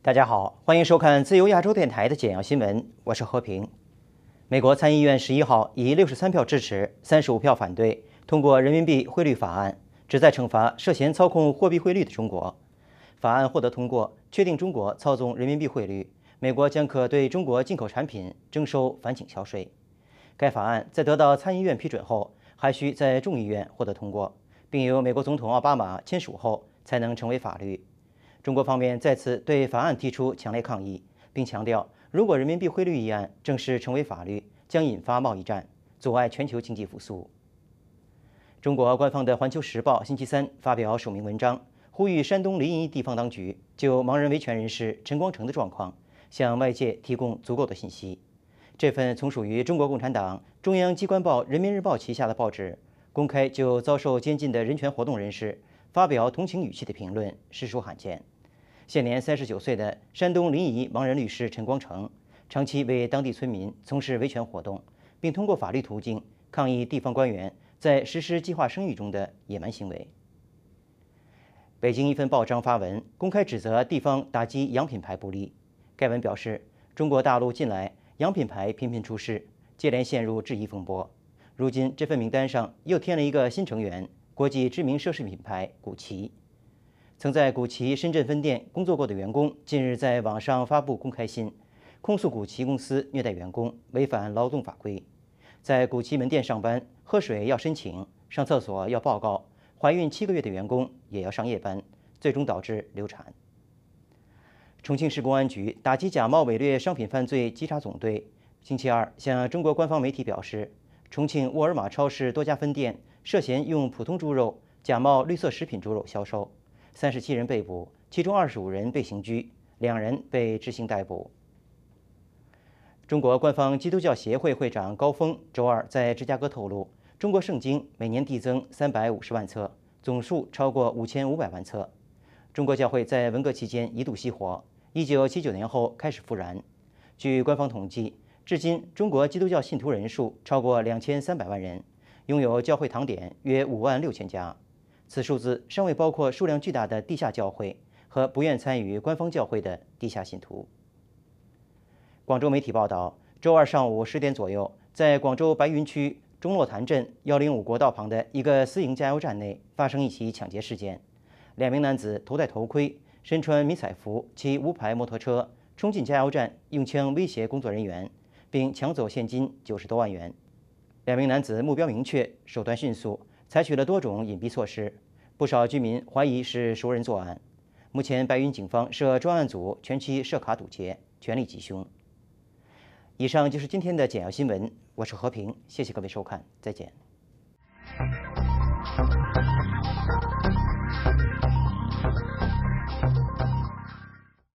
大家好，欢迎收看自由亚洲电台的简要新闻，我是和平。美国参议院十一号以六十三票支持、三十五票反对通过人民币汇率法案，旨在惩罚涉嫌操控货币汇率的中国。法案获得通过，确定中国操纵人民币汇率，美国将可对中国进口产品征收反倾销税。该法案在得到参议院批准后，还需在众议院获得通过，并由美国总统奥巴马签署后，才能成为法律。中国方面再次对法案提出强烈抗议，并强调，如果人民币汇率议案正式成为法律，将引发贸易战，阻碍全球经济复苏。中国官方的《环球时报》星期三发表署名文章，呼吁山东临沂地方当局就盲人维权人士陈光诚的状况向外界提供足够的信息。这份从属于中国共产党中央机关报《人民日报》旗下的报纸，公开就遭受监禁的人权活动人士发表同情语气的评论，实属罕见。现年三十九岁的山东临沂盲人律师陈光诚，长期为当地村民从事维权活动，并通过法律途径抗议地方官员在实施计划生育中的野蛮行为。北京一份报章发文公开指责地方打击洋品牌不力。该文表示，中国大陆近来洋品牌频频出事，接连陷入质疑风波。如今这份名单上又添了一个新成员——国际知名奢侈品牌古奇。曾在古奇深圳分店工作过的员工近日在网上发布公开信，控诉古奇公司虐待员工、违反劳动法规。在古奇门店上班，喝水要申请，上厕所要报告，怀孕七个月的员工也要上夜班，最终导致流产。重庆市公安局打击假冒伪劣商品犯罪稽查总队星期二向中国官方媒体表示，重庆沃尔玛超市多家分店涉嫌用普通猪肉假冒绿色食品猪肉销售。三十七人被捕，其中二十五人被刑拘，两人被执行逮捕。中国官方基督教协会会长高峰周二在芝加哥透露，中国圣经每年递增三百五十万册，总数超过五千五百万册。中国教会在文革期间一度熄火，一九七九年后开始复燃。据官方统计，至今中国基督教信徒人数超过两千三百万人，拥有教会堂点约五万六千家。此数字尚未包括数量巨大的地下教会和不愿参与官方教会的地下信徒。广州媒体报道，周二上午十点左右，在广州白云区钟落潭镇幺零五国道旁的一个私营加油站内发生一起抢劫事件。两名男子头戴头盔，身穿迷彩服，骑无牌摩托车冲进加油站，用枪威胁工作人员，并抢走现金九十多万元。两名男子目标明确，手段迅速。采取了多种隐蔽措施，不少居民怀疑是熟人作案。目前，白云警方设专案组，全区设卡堵截，全力缉凶。以上就是今天的简要新闻，我是和平，谢谢各位收看，再见。